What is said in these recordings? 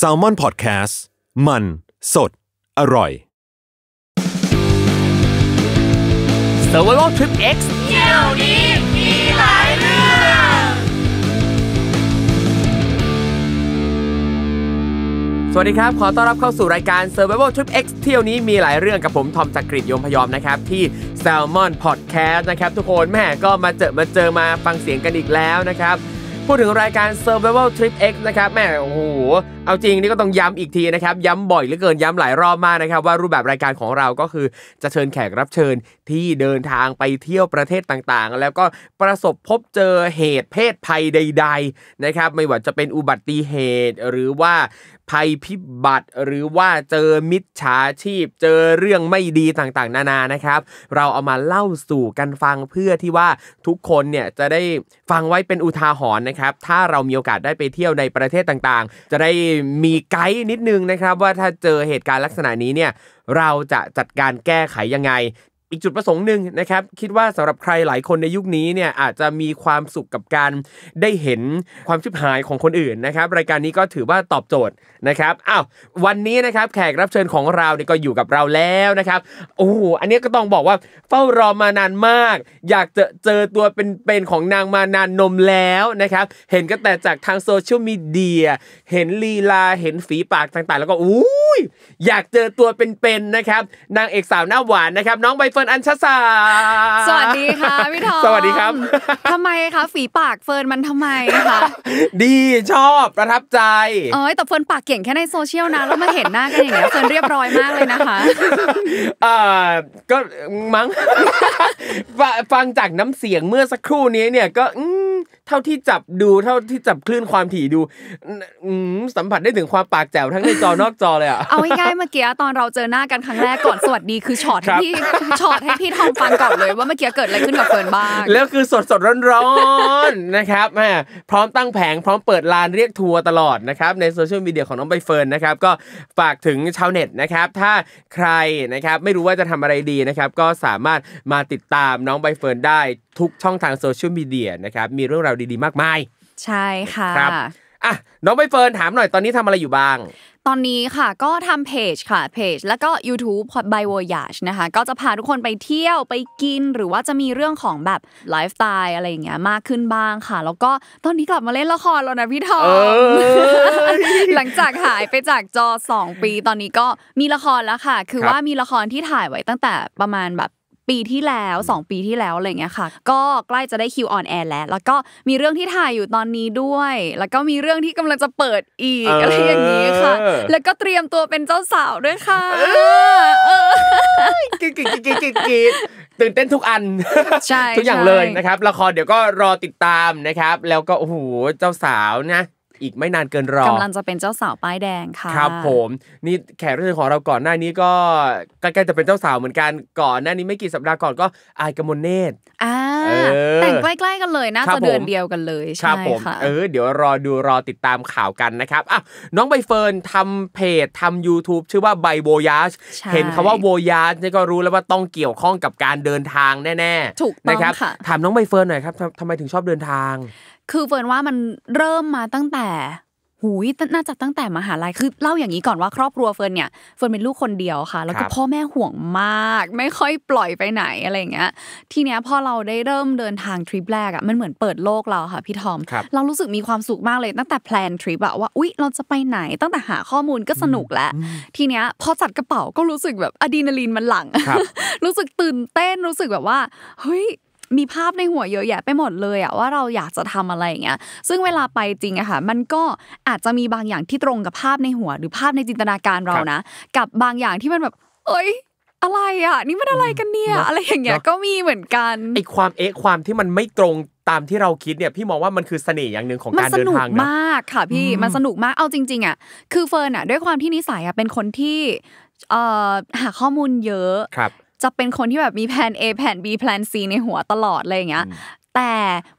s a l ม o n PODCAST มัน สด อร่อย s u r v i v a l Trip X เที่ยวนี้ มีหลายเรื่องสวัสดีครับขอต้อนรับเข้าสู่รายการ Survival Trip X เที่ยวนี้มีหลายเรื่องกับผมทอมจักริดยมพยอมนะครับ ที่ Salmon Podcast นะครับ ทุกคนแม่ก็มาเจอมาเจอมาฟังเสียงกันอีกแล้วนะครับพูดถึงรายการ Survival Trip X นะครับแม่โอ้โห เอาจริงนี่ก็ต้องย้ำอีกทีนะครับ ย้ำบ่อยเหลือเกินย้ำหลายรอบมากนะครับ ว่ารูปแบบรายการของเราก็คือจะเชิญแขกรับเชิญที่เดินทางไปเที่ยวประเทศต่างๆ แล้วก็ประสบพบเจอเหตุเพศภัยใดๆนะครับไม่ว่าจะเป็นอุบัติเหตุหรือว่าภัยพิบัติหรือว่าเจอมิจฉาชีพ เจอเรื่องไม่ดีต่างๆ นานานะครับ เราเอามาเล่าสู่กันฟังเพื่อที่ว่าทุกคนเนี่ยจะได้ฟังไว้เป็นอุทาหรณ์นะครับ ถ้าเรามีโอกาสได้ไปเที่ยวในประเทศต่างๆ จะได้มีไกด์นิดนึงนะครับ ว่าถ้าเจอเหตุการณ์ลักษณะนี้เนี่ยเราจะจัดการแก้ไขยังไงอีกจุดประสงค์หนึ่งนะครับคิดว่าสำหรับใครหลายคนในยุคนี้เนี่ยอาจจะมีความสุขกับการได้เห็นความชิบหายของคนอื่นนะครับ รายการนี้ก็ถือว่าตอบโจทย์นะครับอ้าววันนี้นะครับแขกรับเชิญของเราเนี่ยก็อยู่กับเราแล้วนะครับโอ้โหอันนี้ก็ต้องบอกว่าเฝ้ารอมานานมาก อยากจะเจอตัวเป็นเป็นของนางมานานนมแล้วนะครับเห็นก็แต่จากทาง โซเชียลมีเดีย เห็นลีลาเห็นฝีปากต่างๆ แล้วก็อู้ยอยากเจอตัวเป็นๆนะครับนางเอกสาวหน้าหวานนะครับน้องใบฟิร์นอัญชสาสวัสดีค่ะพี่ทองสวัสดีครับ ทำไมคะฝีปากเฟิร์นมันทำไมคะดีชอบประทับใจเออแต่เฟิร์นปากเก่งแค่ในโซเชียลนะแล้วมาเห็นหน้ากันอย่างเงี้ยเฟิร์นเรียบร้อยมากเลยนะคะเอ่อก็มั้งฟังจากน้ำเสียงเมื่อสักครู่นี้เนี่ยก็อืเท่าที่จับดูเท่าที่จับคลื่นความถี่ดูสัมผัสได้ถึงความปากแจ๋วทั้งในจอนอกจอเลยอ่ะเอาง่ายๆเมื่อกี้ตอนเราเจอหน้ากันครั้งแรกก่อนสวัสดีคือช็อตที่ช็อตให้พี่ทองฟังก่อนเลย ว่าเมื่อกี้เกิดอะไรขึ้นกับเฟิร์นบ้างแล้วคือสดสดร้อนๆนะครับแม่พร้อมตั้งแผงพร้อมเปิดลานเรียกทัวร์ตลอดนะครับในโซเชียลมีเดียของน้องใบเฟิร์นนะครับก็ฝากถึงชาวเน็ตนะครับถ้าใครนะครับไม่รู้ว่าจะทำอะไรดีนะครับ ก็สามารถมาติดตามน้องใบเฟิร์นได้ทุกช่องทางโซเชียลมีเดียนะครับมีเรื่องราวดีๆมากมายใช่ค่ะครับอ่ะน้องใบเฟิร์นถามหน่อยตอนนี้ทำอะไรอยู่บ้าง ตอนนี้ค่ะก็ทำเพจค่ะเพจแล้วก็ YouTube by Voyage นะคะก็จะพาทุกคนไปเที่ยวไปกินหรือว่าจะมีเรื่องของแบบไลฟ์สไตล์อะไรอย่างเงี้ยมากขึ้นบ้างค่ะ แล้วก็ตอนนี้กลับมาเล่นละครแล้วนะพี่ทอมหลังจากหายไปจากจอ 2 ปีตอนนี้ก็มีละครแล้วค่ะ คือว่ามีละครที่ถ่ายไว้ตั้งแต่ประมาณแบบปีที่แล้ว 2 ปีที่แล้วอะไรเงี้ยค่ะ ก็ใกล้จะได้คิวออนแอร์แล้วแล้วก็มีเรื่องที่ถ่ายอยู่ตอนนี้ด้วย แล้วก็มีเรื่องที่กำลังจะเปิดอีกอะไรอย่างนี้ค่ะ แล้วก็เตรียมตัวเป็นเจ้าสาวด้วยค่ะกิ๊กกิ๊กกิ๊กกตื่นเต้นทุกอันใช่ทุกอย่างเลยนะครับละครเดี๋ยวก็รอติดตามนะครับ แล้วก็โอ้โหเจ้าสาวนะอีกไม่นานเกินรอกำลังจะเป็นเจ้าสาวป้ายแดงค่ะครับผม นี่แขกรับเชิญของเราก่อนหน้านี้ก็ใกล้ๆจะเป็นเจ้าสาวเหมือนกันก่อนหน้านี้ไม่กี่สัปดาห์ก่อนก็อายกมลเนตรอ่าแต่งใกล้ๆกันเลยน่าจะเดือนเดียวกันเลยใช่ค่ะเออ เดี๋ยวรอดูรอติดตามข่าวกันนะครับอ่ะน้องใบเฟิร์นทำเพจทำ YouTube ชื่อว่าใบโวยาชเห็นคำว่าโวยาชนี่ก็รู้แล้วว่าต้องเกี่ยวข้องกับการเดินทางแน่ๆถูกนะครับถามน้องใบเฟิร์นหน่อยครับทำไมถึงชอบเดินทางคือเฟิร์นว่ามันเริ่มมาตั้งแต่หูยน่าจะตั้งแต่มหาลัยคือเล่าอย่างนี้ก่อนว่าครอบครัวเฟิร์นเนี่ยเฟิร์นเป็นลูกคนเดียวค่ะ แล้วก็พ่อแม่ห่วงมาก ไม่ค่อยปล่อยไปไหนอะไรเงี้ยทีเนี้ยพอเราได้เริ่มเดินทางทริปแรกอ่ะมันเหมือนเปิดโลกเราค่ะพี่ทอม เรารู้สึกมีความสุขมากเลยตั้งแต่แพลนทริปอะว่าอุ๊ยเราจะไปไหนตั้งแต่หาข้อมูลก็สนุกแล้วทีเนี้ยพอจัดกระเป๋าก็รู้สึกแบบอะดรีนาลีนมันหลั่งรู้สึกตื่นเต้นรู้สึกแบบว่าเฮ้ยมีภาพในหัวเยอะแยะไปหมดเลยอะว่าเราอยากจะทำอะไรอย่างเงี้ยซึ่งเวลาไปจริงอะค่ะมันก็อาจจะมีบางอย่างที่ตรงกับภาพในหัว หรือภาพในจินตนาการเรานะกับบางอย่างที่มันแบบเอ้ย อะไรอ่ะ นี่มันอะไรกันเนี่ย อะไรอย่างเงี้ยก็มีเหมือนกันไอความเอ๊ะความที่มันไม่ตรงตามที่เราคิดเนี่ยพี่มองว่ามันคือเสน่ห์อย่างหนึ่งของการเดินทางนะมันสนุกมากค่ะ พี่มันสนุกมากเอาจริงๆอ่ะคือเฟิร์นอ่ะด้วยความที่นิสัยอ่ะเป็นคนที่หาข้อมูลเยอะจะเป็นคนที่แบบมีแผน A แผน B แผน C ในหัวตลอดอะไรอย่างเงี้ย แต่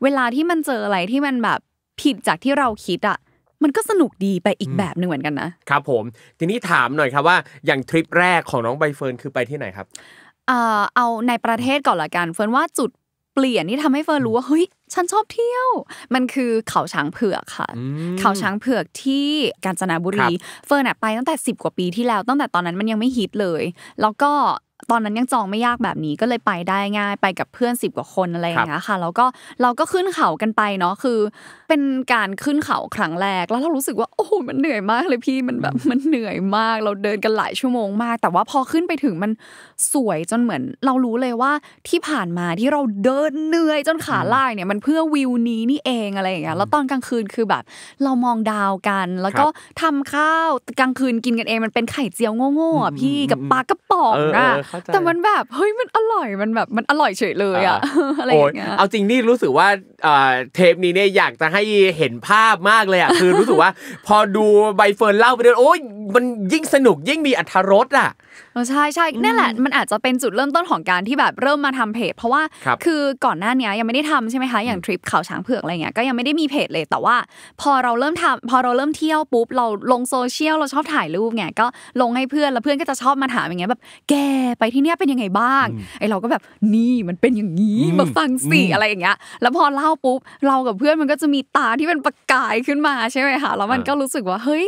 เวลาที่มันเจออะไรที่มันแบบผิดจากที่เราคิดอะ มันก็สนุกดีไปอีกแบบหนึ่งเหมือนกันนะ ครับผม ทีนี้ถามหน่อยครับว่าอย่างทริปแรกของน้องใบเฟิร์นคือไปที่ไหนครับเอเอาในประเทศก่อนละกัน เฟิร์นว่าจุดเปลี่ยนที่ทำให้เฟิร์นรู้ว่าเฮ้ยฉันชอบเที่ยว มันคือเขาช้างเผือกค่ะ เขาช้างเผือกที่กาญจนบุรีเฟิร์นไปตั้งแต่ 10 กว่าปีที่แล้วตั้งแต่ตอนนั้นมันยังไม่ฮิตเลย แล้วก็ตอนนั้นยังจองไม่ยากแบบนี้ก็เลยไปได้ง่ายไปกับเพื่อนสิบกว่าคนอะไรอย่างเงี้ยค่ะ แล้วก็เราก็ขึ้นเขากันไปเนาะคือ เป็นการขึ้นเขาครั้งแรก แล้วเรารู้สึกว่าโอ้ มันเหนื่อยมากเลยพี่มันแบบมันเหนื่อยมากเราเดินกันหลายชั่วโมงมาก แต่ว่าพอขึ้นไปถึงมันสวยจนเหมือน เรารู้เลยว่าที่ผ่านมาที่เราเดินเหนื่อยจนขาลายเนี่ยมันเพื่อวิวนี้นี่เองอะไรอย่างเงี้ยแล้วตอนกลางคืนคือแบบ เรามองดาวกัน แล้วก็ทำข้าวกลางคืนกินกันเองมันเป็นไข่เจียวโง่ๆอ่ะพี่กับปลากระป๋องอ่ะจแต่มันแบบเฮ้ยมันอร่อยมันแบบมันอร่อยเฉยเลยอ่ะอะไรอย่างเงี้ยเอาจริงนี่รู้สึกว่าเทปนี้เนี่ยอยากจะให้เห็นภาพมากเลยอ่ะคือรู้สึกว่าพอดูใบเฟิร์นเล่าไปเรื่อยโอ้ยมันยิ่งสนุกยิ่งมีอรรถรสอ่ะใช่ใช่นั่นแหละมันอาจจะเป็นจุดเริ่มต้นของการที่แบบเริ่มมาทำเพจ เพราะว่าคือก่อนหน้านี้ยังไม่ได้ทำใช่ไหมคะอย่างทริปเขาช้างเผือกอะไรเงี้ยก็ยังไม่ได้มีเพจเลย แต่ว่าพอเราเริ่มทำพอเราเริ่มเที่ยวปุ๊บเราลงโซเชียลเราชอบถ่ายรูปไงก็ลงให้เพื่อนแล้วเพื่อนก็จะชอบมาถามอย่างเงี้ยแบบแกไปที่เนี้ยเป็นยังไงบ้างไอเราก็แบบนี่มันเป็นอย่างนี้มาฟังสิอะไรอย่างเงี้ยแล้วพอเล่าปุ๊บเรากับเพื่อนมันก็จะมีตาที่เป็นประกายขึ้นมาใช่ไหมคะแล้วมันก็รู้สึกว่าเฮ้ย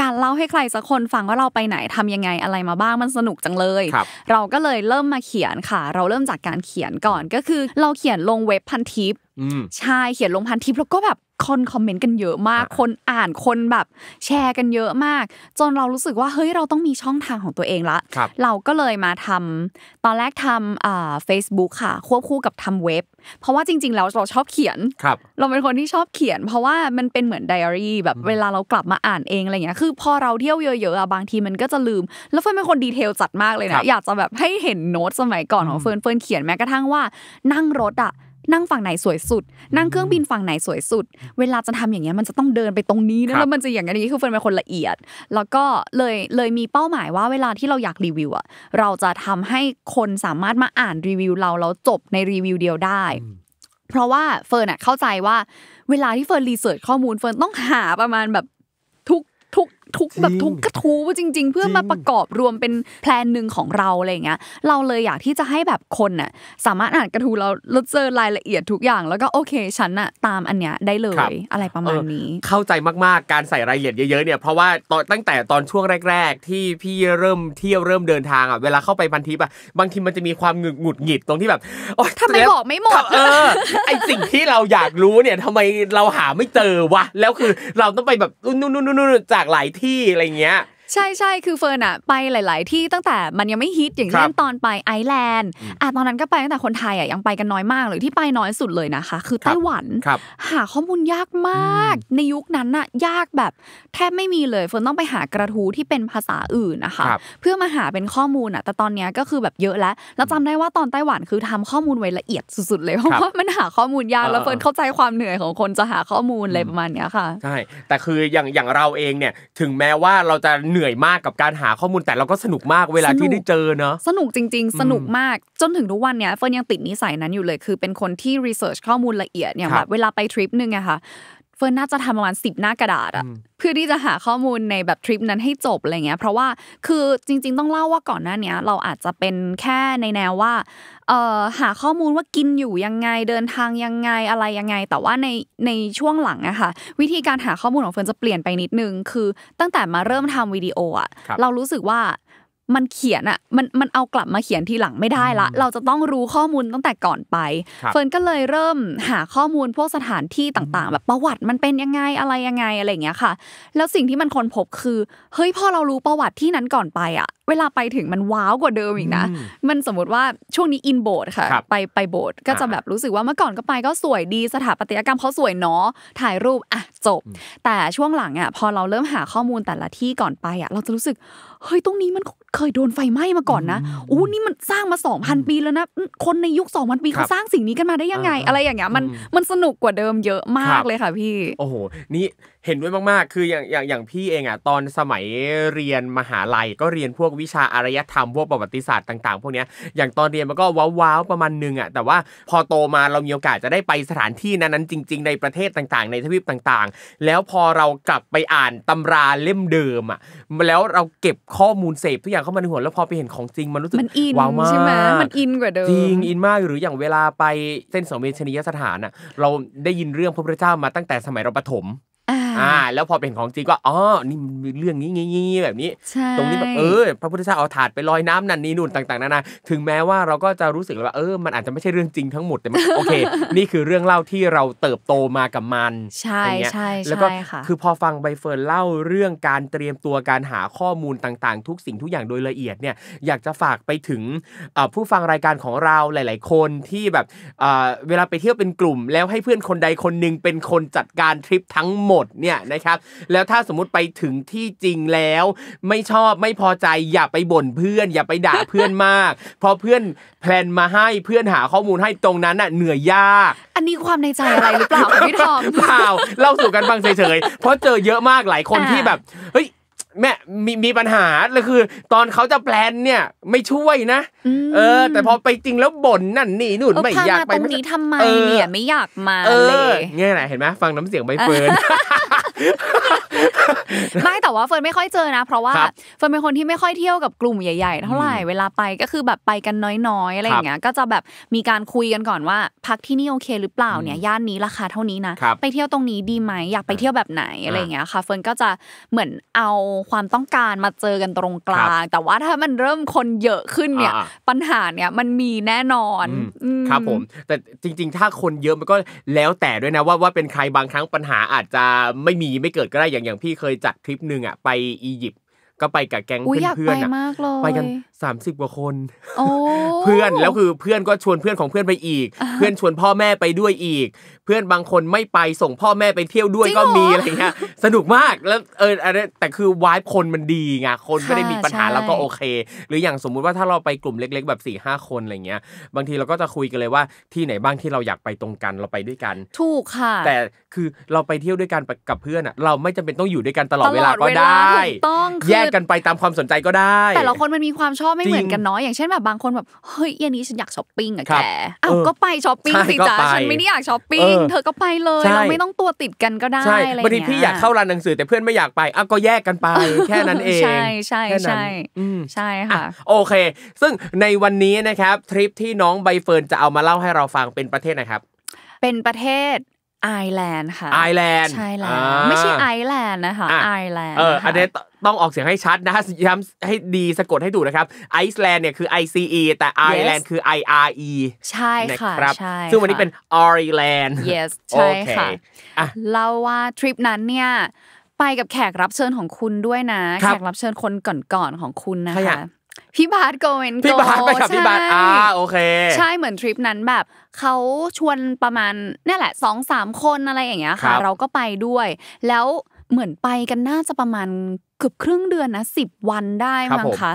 การเล่าให้ใครสักคนฟังว่าเราไปไหนทำยังไงอะไรมาบ้างมันสนุกจังเลย เราก็เลยเริ่มมาเขียนค่ะ เราเริ่มจากการเขียนก่อน ก็คือเราเขียนลงเว็บพันทิปใช่เขียนลงพันทิปแล้วก็แบบคนคอมเมนต์กันเยอะมากคนอ่านคนแบบแชร์กันเยอะมาก จนเรารู้สึกว่าเฮ้ยเราต้องมีช่องทางของตัวเองละเราก็เลยมาทำตอนแรกทำเฟซบุ๊กค่ะควบคู่กับทำเว็บ เพราะว่าจริง ๆ แล้วเราชอบเขียนรเราเป็นคนที่ชอบเขียนเพราะว่ามันเป็นเหมือนไดอารี่แบบเวลาเรากลับมาอ่านเองอะไรเงี้ยคือพอเราเที่ยวเยอะๆอะบางทีมันก็จะลืมแล้วเฟิร์นเป็นคนดีเทลจัดมากเลยนะอยากจะแบบให้เห็นโน้ตสมัยก่อนของเฟิร์นเฟิร์นเขียนแม้กระทั่งว่านั่งรถอะนั่งฝั่งไหนสวยสุด นั่งเครื่องบินฝั่งไหนสวยสุด เวลาจะทำอย่างเงี้ยมันจะต้องเดินไปตรงนี้นะแล้วมันจะอย่างนี้คือเฟิร์นเป็นคนละเอียด แล้วก็เลยเลยมีเป้าหมายว่าเวลาที่เราอยากรีวิวอะเราจะทำให้คนสามารถมาอ่านรีวิว เราแล้วจบในรีวิวเดียวได้ เพราะว่าเฟิร์นอะเข้าใจว่าเวลาที่เฟิร์นรีเสิร์ชข้อมูลเฟิร์นต้องหาประมาณแบบทุกแบบทุกกระทู้จริง ๆ เพื่อมาประกอบรวมเป็นแพลนหนึ่งของเราอะไรเงี้ยเราเลยอยากที่จะให้แบบคนน่ะสามารถอ่านกระทู้เราเราเจอรายละเอียดทุกอย่างแล้วก็โอเคฉันน่ะตามอันเนี้ยได้เลยอะไรประมาณนี้เข้าใจมากๆการใส่รายละเอียดเยอะๆเนี่ยเพราะว่าตอนตั้งแต่ตอนช่วงแรก ๆ ที่พี่เริ่มเที่ยวเริ่มเดินทางอ่ะเวลาเข้าไปพันทิปอ่ะบางทีมันจะมีความหงุดหงิดหงิดตรงที่แบบโอยทำไมบอกไม่หมดเออไอสิ่งที่เราอยากรู้เนี่ยทำไมเราหาไม่เจอวะแล้วคือเราต้องไปแบบนู่นนู่นนู่นจากหลายทที่อะไรเงี้ยใช่ใช่คือเฟิร์นอะไปหลาย ๆ ที่ตั้งแต่มันยังไม่ฮิตอย่างเช่นตอนไปไอแลนด์อะตอนนั้นก็ไปตั้งแต่คนไทยอะยังไปกันน้อยมากเลยที่ไปน้อยสุดเลยนะคะ คือไต้หวัน หาข้อมูลยากมาก ในยุคนั้นอะยากแบบแทบไม่มีเลย เฟิร์นต้องไปหากระทู้ที่เป็นภาษาอื่นนะคะ เพื่อมาหาเป็นข้อมูลอะแต่ตอนนี้ก็คือแบบเยอะแล้ว แล้วจำได้ว่าตอนไต้หวันคือทำข้อมูลไว้ละเอียดสุด ๆ เลย เพราะว่ามันหาข้อมูลยาก แล้วเฟิร์นเข้าใจความเหนื่อยของคนจะหาข้อมูลอะไรประมาณนี้ค่ะ ใช่ แต่คืออย่างอย่างเราเองเนี่ย ถึงแม้ว่าเราจะเหนื่อยมากกับการหาข้อมูลแต่เราก็สนุกมากเวลาที่ได้เจอเนาะสนุกจริง ๆ สนุกมากจนถึงทุกวันเนี้ยเฟิร์นยังติดนิสัยนั้นอยู่เลยคือเป็นคนที่รีเสิร์ชข้อมูลละเอียดเนี่ยแบบเวลาไปทริปนึงอะค่ะเฟิร์นน่าจะทำประมาณสิบหน้ากระดาษอะเพื่อที่จะหาข้อมูลในแบบทริปนั้นให้จบอะไรเงี้ยเพราะว่าคือจริงๆต้องเล่าว่าก่อนหน้านี้เราอาจจะเป็นแค่ในแนวว่าเออหาข้อมูลว่ากินอยู่ยังไงเดินทางยังไงอะไรยังไง แต่ว่าในในช่วงหลังอะค่ะวิธีการหาข้อมูลของเฟิร์นจะเปลี่ยนไปนิดนึงคือ ตั้งแต่มาเริ่มทำวิดีโออะเรารู้สึกว่ามันเขียนอะมันมันเอากลับมาเขียนทีหลังไม่ได้ละ เราจะต้องรู้ข้อมูลตั้งแต่ก่อนไปเฟิร์นก็เลยเริ่มหาข้อมูล พวกสถานที่ต่างๆ แบบประวัติมันเป็นยังไงอะไรยังไงอะไร อย่างเงี้ยค่ะ แล้วสิ่งที่มันคนพบคือ เฮ้ยพอเรารู้ประวัติที่นั้นก่อนไปอะเวลาไปถึงมันว้าวกว่าเดิมอีกนะ มันสมมติว่าช่วงนี้อินโบสค่ะไปไปโบสก็จะแบบรู้สึกว่าเมื่อก่อนก็ไปก็สวยดีสถาปัตยกรรมเขาสวยเนาะถ่ายรูปอ่ะจบแต่ช่วงหลังอ่ะ พอเราเริ่มหาข้อมูลแต่ละที่ก่อนไปอ่ะเราจะรู้สึกเฮ้ยตรงนี้มันเคยโดนไฟไหม้มาก่อนนะอู้นี่มันสร้างมา2,000ปีแล้วนะคนในยุค2พันปีเขาสร้างสิ่งนี้กันมาได้ยังไง อะไรอย่างเงี้ยมันมันสนุกกว่าเดิมเยอะมากเลยค่ะพี่ โอ้โหนี่เห็นด้วยมากๆ คืออย่างอย่างอย่างพี่เองอ่ะตอนสมัยเรียนมหาลัยก็เรียนพวกวิชาอารยธรรมพวกประวัติศาสตร์ต่างๆพวกเนี้ยอย่างตอนเรียนมันก็ว้าวๆประมาณนึงอ่ะ แต่ว่าพอโตมาเรามีโอกาสจะได้ไปสถานที่นั้นๆจริง ๆ ในประเทศต่างๆ ในทวีปต่าง ๆ แล้วพอเรากลับไปอ่านตำราเล่มเดิมอ่ะ แล้วเราเก็บข้อมูลเสพทุกอย่างเข้ามาในหัวแล้วพอไปเห็นของจริงมันรู้สึกว้าวมากใช่ไหมมันอินกว่าเดิมจริงอินมากหรืออย่างเวลาไปเส้นสมเมชนียสถานอ่ะเราได้ยินเรื่องพระพุทธเจ้ามาตั้งแต่สมัยเราประถมอ่าแล้วพอเป็นของจริงก็อ๋อนี่เรื่องนี้งี้แบบนี้ตรงนี้แบบเออพระพุทธเจ้าเอาถาดไปลอยน้ำนั่นนี่นู่นต่างๆนานาถึงแม้ว่าเราก็จะรู้สึกว่าเออมันอาจจะไม่ใช่เรื่องจริงทั้งหมดแต่โอเคนี่คือเรื่องเล่าที่เราเติบโตมากับมันใช่ใช่แล้วก็คือพอฟังใบเฟิร์นเล่าเรื่องการเตรียมตัวการหาข้อมูลต่าง ๆ ทุกสิ่งทุกอย่างโดยละเอียดเนี่ยอยากจะฝากไปถึงผู้ฟังรายการของเราหลาย ๆ คนที่แบบเวลาไปเที่ยวเป็นกลุ่ม แล้วให้เพื่อนคนใดคนหนึ่งเป็นคนจัดการทริปทั้งหมดเนี่ยนะครับแล้วถ้าสมมติไปถึงที่จริงแล้ว ไม่ชอบไม่พอใจอย่าไปบ่นเพื่อน อย่าไปด่าเพื่อนมาก เพราะเพื่อนแพลนมาให้เพื่อนหาข้อมูลให้ตรงนั้นน่ะเหนื่อยยาก อันนี้ความในใจอะไรหรือเปล่าพี่ทอมเปล่าเล่าสู่กันฟังเฉยๆเพราะเจอเยอะมากหลายคนที่แบบเฮ้ยแม่มีมีปัญหาเลยคือ ตอนเขาจะแปลนเนี่ย ไม่ช่วยนะ เออ แต่พอไปจริงแล้วบ่นนั่นนี่นู่นไม่อยากไปตรงนี้ทำไมเนี่ย ไม่อยากมาเลยเนี่ยแหละเห็นไหมฟังน้ำเสียงใบเฟิร์นไม่แต่ว่าเฟิร์นไม่ค่อยเจอนะ เพราะว่าเฟิร์นเป็นคนที่ไม่ค่อยเที่ยวกับกลุ่มใหญ่ ๆ เท่าไหร่เวลาไปก็คือแบบไปกันน้อยๆอะไรอย่างเงี้ยก็จะแบบมีการคุยกันก่อนว่าพักที่นี่โอเคหรือเปล่าเนี่ยย่านนี้ราคาเท่านี้นะไปเที่ยวตรงนี้ดีไหม อยากไปเที่ยวแบบไหนอะไรอย่างเงี้ยค่ะเฟิร์นก็จะเหมือนเอาความต้องการมาเจอกันตรงกลาง แต่ว่าถ้ามันเริ่มคนเยอะขึ้นเนี่ยปัญหาเนี่ยมันมีแน่นอนครับผมแต่จริง ๆ ถ้าคนเยอะมันก็แล้วแต่ด้วยนะ ว่าว่าเป็นใครบางครั้งปัญหาอาจจะไม่มีมีไม่เกิดก็ได้อย่างอย่างพี่เคยจัดทริปหนึ่งอ่ะไปอียิปต์ก็ไปกับแก๊งเพื่อนๆอะไปกันสามสิบกว่าคนเพื่อนแล้วคือเพื่อนก็ชวนเพื่อนของเพื่อนไปอีก เพื่อนชวนพ่อแม่ไปด้วยอีก เพื่อนบางคนไม่ไปส่งพ่อแม่ไปเที่ยวด้วยก็มีอะไรเงี้ยสนุกมากแล้วเอออะไรแต่คือวายคนมันดีไงคนไม่ได้มีปัญหาแล้วก็โอเค หรืออย่างสมมุติว่าถ้าเราไปกลุ่มเล็ก ๆ แบบ4ี่ห้าคนอะไรเงี้ยบางทีเราก็จะคุยกันเลยว่าที่ไหนบ้างที่เราอยากไปตรงกันเราไปด้วยกัน ถูกค่ะ แต่คือเราไปเที่ยวด้วยกันกับเพื่อนอ่ะเราไม่จำเป็นต้องอยู่ด้วยกันตลอดเวลาก็ได้ ต้องแยกกกันไปตามความสนใจก็ได้แต่ละคนมันมีความชอบไม่เหมือนกันน้อยอย่างเช่นแบบบางคนแบบเฮ้ยเย็นนี้ฉันอยากช้อปปิ้งอะแกอ้าวก็ไปช้อปปิ้งสิจ้าฉันไม่ได้อยากช้อปปิ้งเธอก็ไปเลย เราไม่ต้องตัวติดกันก็ได้อะไรเงี้ยบางทีพี่อยากเข้าร้านหนังสือ แต่เพื่อนไม่อยากไปอ้าวก็แยกกันไปแค่นั้นเองใช่ใช่ใช่ใช่ค่ะ โอเค ซึ่งในวันนี้นะครับทริปที่น้องใบเฟิร์นจะเอามาเล่าให้เราฟังเป็นประเทศไหนครับ เป็นประเทศไอแลนด์ค่ะไอแลนด์ใช่แล้วไม่ใช่ไอแลนด์นะคะไอแลนด์เอออันนี้ต้องออกเสียงให้ชัดนะย้ำให้ดีสะกดให้ถูกนะครับไอซ์แลนด์เนี่ยคือ ICE แต่ไอแลนด์คือ IRE ใช่ค่ะใช่ซึ่งวันนี้เป็นอแลนด์ yes ใช่ค่ะเล่าว่า ทริปนั้นเนี่ยไปกับแขกรับเชิญของคุณด้วยนะ แขกรับเชิญคนก่อนๆของคุณนะคะพี่บาดโกเวนโกพี่บาไปกับพี่บาอ่าโอเค ใช่เหมือนทริปนั้นแบบเขาชวนประมาณนี่แหละสองสามคนอะไรอย่างเงี้ยค่ะ เราก็ไปด้วย แล้วเหมือนไปกันน่าจะประมาณเกือบครึ่งเดือนนะสิบวันได้มั้งคะ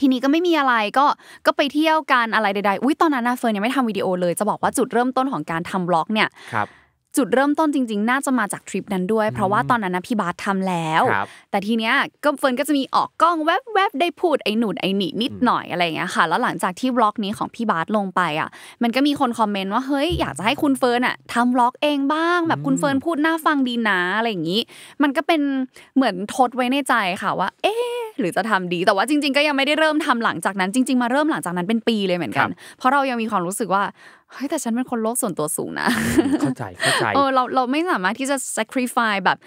ทีนี้ก็ไม่มีอะไรก็ก็ไปเที่ยวกันอะไรใดๆอุ้ยตอนนั้นนะเฟิร์นยังไม่ทำวิดีโอเลย จะบอกว่าจุดเริ่มต้นของการทำบล็อก เนี่ยครับจุดเริ่มต้นจริงๆ น่าจะมาจากทริปนั้นด้วย เพราะว่าตอนนั้นนะพี่บาสทำแล้ว แต่ทีเนี้ยก็เฟิร์นก็จะมีออกกล้องแวบๆ ได้พูดไอ้หนุนไอ้หนีนิดหน่อยอะไรเงี้ยค่ะ แล้วหลังจากที่บล็อกนี้ของพี่บาสลงไปอ่ะ มันก็มีคนคอมเมนต์ว่าเฮ้ยอยากจะให้คุณเฟิร์นอ่ะทำบล็อกเองบ้าง แบบคุณเฟิร์นพูดน่าฟังดีนะอะไรอย่างงี้ มันก็เป็นเหมือนทดไว้ในใจค่ะว่า เอ๊หรือจะทำดีแต่ว่าจริงๆ ก็ยังไม่ได้เริ่มทำหลังจากนั้นจริง ๆ มาเริ่มหลังจากนั้นเป็นปีเลยเหมือนกัน เพราะเรายังมีความรู้สึกว่าเฮ้ยแต่ฉันเป็นคนโลกส่วนตัวสูงนะเข้าใจเข้าใจ เออเราเราไม่สามารถที่จะ sacrifice แบบ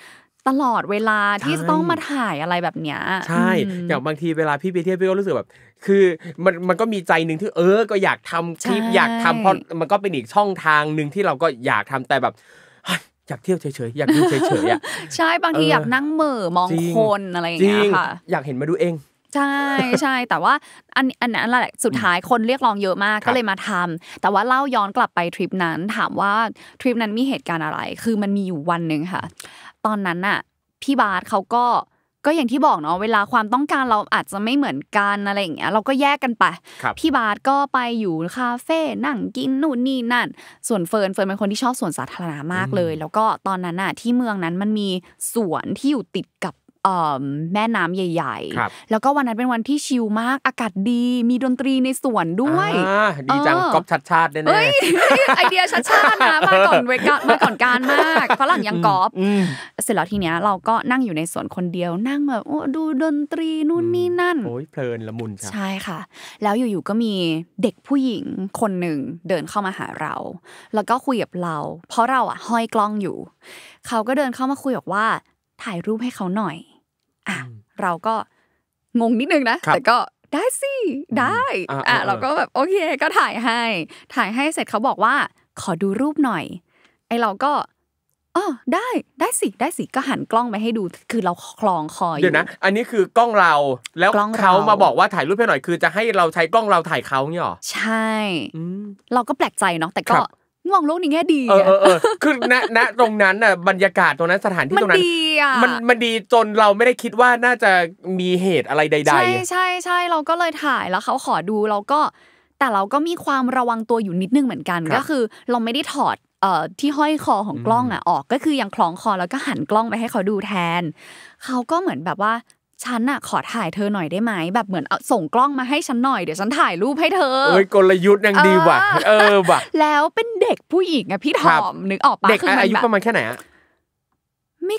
ตลอดเวลาที่จะต้องมาถ่ายอะไรแบบเนี้ยใช่อย่างบางทีเวลาพี่ไปเที่ยวพี่ก็รู้สึกแบบ คือมันมันก็มีใจหนึ่งที่เออก็อยากทำคลิปอยากทำเพราะมันก็เป็นอีกช่องทางหนึ่งที่เราก็อยากทำแต่แบบอยากเที่ยวเฉยๆอยากดูเฉยๆอ่ะใช่บางทีอยากนั่งเหม่อมองคนอะไรอย่างเงี้ยค่ะอยากเห็นมาดูเองใช่ใช่แต่ว่าอันอันนั้นแหละสุดท้ายคนเรียกร้องเยอะมากก็เลยมาทำ แต่ว่าเล่าย้อนกลับไปทริปนั้นถามว่าทริปนั้นมีเหตุการณ์อะไรคือมันมีอยู่วันหนึ่งค่ะ ตอนนั้นน่ะพี่บาสเขาก็ก็อย่างที่บอกเนาะเวลาความต้องการเราอาจจะไม่เหมือนกันอะไรอย่างเงี้ยเราก็แยกกันไปพี่บาสก็ไปอยู่คาเฟ่นั่งกินนู่นนี่นั่นส่วนเฟิร์นเฟิร์นเป็นคนที่ชอบสวนสาธารณะมากเลย แล้วก็ตอนนั้นน่ะที่เมืองนั้นมันมีสวนที่อยู่ติดกับแม่น้ำใหญ่ๆแล้วก็วันนั้นเป็นวันที่ชิลมาก อากาศดี มีดนตรีในสวนด้วย ดีจังก๊อปชัดชาติแน่ๆไอเดียชัดชาตินะมาก่อนเวกมาก่อนการมากฝรั่งยังก๊อปเสร็จแล้วทีเนี้ยเราก็นั่งอยู่ในสวนคนเดียวนั่งแบบดูดนตรีนู่นนี่นั่นโอ้ยเพลินละมุนใช่ค่ะ แล้วอยู่ๆก็มีเด็กผู้หญิงคนหนึ่งเดินเข้ามาหาเรา แล้วก็คุยกับเรา เพราะเราอะห้อยกล้องอยู่เขาก็เดินเข้ามาคุยบอกว่าถ่ายรูปให้เขาหน่อยอ่ะเราก็งงนิดนึงนะแต่ก็ได้สิได้อ่ะเราก็แบบโอเค ก็ถ่ายให้ ถ่ายให้เสร็จเขาบอกว่าขอดูรูปหน่อย ไอเราก็อ๋อได้ได้สิได้สิก็หันกล้องไปให้ดูคือเราคลองคอยเดี๋ยวนะอันนี้คือกล้องเราแล้วเขามาบอกว่าถ่ายรูปให้หน่อย คือ จะให้เราใช้กล้องเราถ่ายเขาเนี่ยหรอใช่เราก็แปลกใจเนาะแต่ก็มองโลกในแง่ดีเออเออคือณณตรงนั้นน่ะบรรยากาศตรงนั้นสถานที่ตรงนั้นมันมันดีจนเราไม่ได้คิดว่าน่าจะมีเหตุอะไรใดๆ ใช่ใช่ใช่เราก็เลยถ่ายแล้วเขาขอดูเราก็ แต่เราก็มีความระวังตัวอยู่นิดนึงเหมือนกัน ก็คือเราไม่ได้ถอดเอ่อที่ห้อยคอของกล้องอ่ะออก ก็คือยังคล้องคอแล้วก็หันกล้องไปให้เขาดูแทนเขาก็เหมือนแบบว่าฉันอะขอถ่ายเธอหน่อยได้ไหมแบบเหมือนเอาส่งกล้องมาให้ฉันหน่อยเดี๋ยวฉันถ่ายรูปให้เธอเอ้ยกลยุทธ์ยังดีว่ะเออว่ะแล้วเป็นเด็กผู้หญิงอะพี่ถอมนึกออกปะเด็กอายุประมาณแค่ไหนอะไม่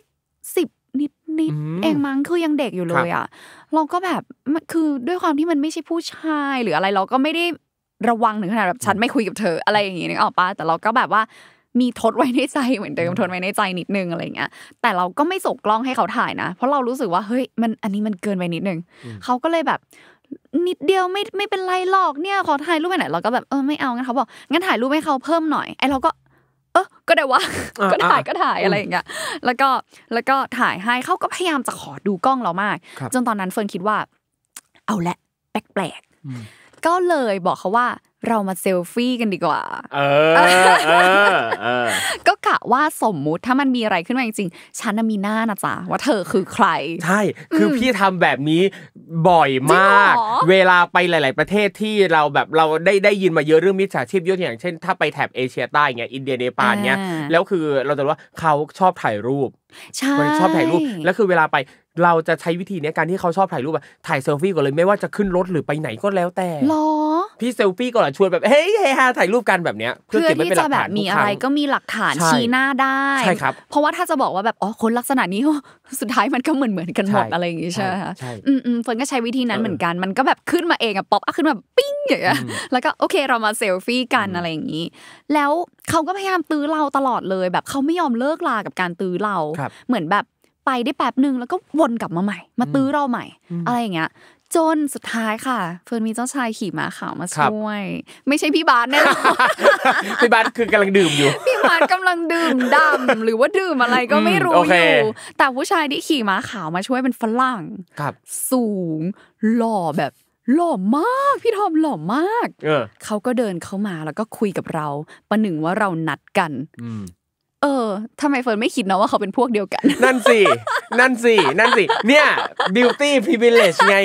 สิบนิดนิดเองมั้งคือยังเด็กอยู่เลยอะเราก็แบบคือด้วยความที่มันไม่ใช่ผู้ชายหรืออะไรเราก็ไม่ได้ระวังถึงขนาดแบบฉันไม่คุยกับเธออะไรอย่างงี้นึกออกปะแต่เราก็แบบว่ามีทดไว้ในใจเหมือนเดิมทดไว้ในใจนิดนึงอะไรเงี้ยแต่เราก็ไม่ส่งกล้องให้เขาถ่ายนะเพราะเรารู้สึกว่าเฮ้ยมันอันนี้มันเกินไปนิดนึงเขาก็เลยแบบ นิดเดียวไม่ไม่เป็นไรหรอกเนี่ยขอถ่ายรูปไปหนเราก็แบบเออไม่เอางั้นเขาบอกงั้นถ่ายรูปให้เขาเพิ่มหน่อยไอเราก็ เออก็ได้วะก็ถ่ายก็ถ่ายอะไรอย่างเงี้ยแล้วก็แล้วก็ถ่ายให้เขาก็พยายามจะขอดูกล้องเรามาก จนตอนนั้นเฟิร์นคิดว่า เอาละแปลกๆก็เลยบอกเขาว่าเรามาเซลฟี่กันดีกว่าเออก็กะว่าสมมุติถ้ามันมีอะไรขึ้นมาจริงๆ ฉันมีหน้านะจ๊ะว่าเธอคือใคร ใช่ คือพี่ทำแบบนี้บ่อยมาก เวลาไปหลาย ๆ ประเทศที่เราแบบเราได้ได้ยินมาเยอะเรื่องมิจฉาชีพเยอะอย่างเช่นถ้าไปแถบเอเชียใต้เงี้ยอินเดียเนปาลเงี้ยแล้วคือเราจะรู้ว่าเขาชอบถ่ายรูป ใช่ ชอบถ่ายรูปแล้วคือเวลาไปเราจะใช้วิธีนี้การที่เขาชอบถ่ายรูปอะถ่ายเซลฟี่ก่อนเลยไม่ว่าจะขึ้นรถหรือไปไหนก็แล้วแต่หรอพี่เซลฟี่ก่อนชวนแบบเฮ้ยเฮฮาถ่ายรูปกันแบบเนี้ยเพื่อที่จะแบบมีอะไรก็มีหลักฐานชี้หน้าได้ใช่ครับเพราะว่าถ้าจะบอกว่าแบบอ๋อคนลักษณะนี้สุดท้ายมันก็เหมือนเหมือนกันหมดอะไรอย่างงี้ใช่ไหมคะอืมอืมเฟิร์นก็ใช้วิธีนั้นเหมือนกันมันก็แบบขึ้นมาเองอะป๊อปขึ้นมาปิ้งอย่างเงี้ยแล้วก็โอเคเรามาเซลฟี่กันอะไรอย่างงี้ แล้วเขาก็พยายามตื้อเราตลอดเลยแบบเขาไม่ยอมเลิกลากับการตื้อเราเหมือนแบบไปได้แป๊บหนึ่งแล้วก็วนกลับมาใหม่ มาตื้อเราใหม่อะไรอย่างเงี้ย จนสุดท้ายค่ะเฟิร์นมีเจ้าชายขี่ม้าขาวมาช่วยไม่ใช่พี่บาสแน่นอนพี่บาสคือกำลังดื่มอยู่พี่บาสกำลังดื่มดำหรือว่าดื่มอะไรก็ไม่รู้อยู่แต่ผู้ชายที่ขี่ม้าขาวมาช่วยเป็นฝรั่งครับ สูงหล่อแบบหล่อมาก พี่ทอมหล่อมากเขาก็เดินเข้ามาแล้วก็คุยกับเราประหนึ่งว่าเรานัดกันเออ ทำไมเฟิร์นไม่คิดเนาะว่าเขาเป็นพวกเดียวกัน นั่นสิ นั่นสิ นั่นสิ เนี่ย beauty privilege ไง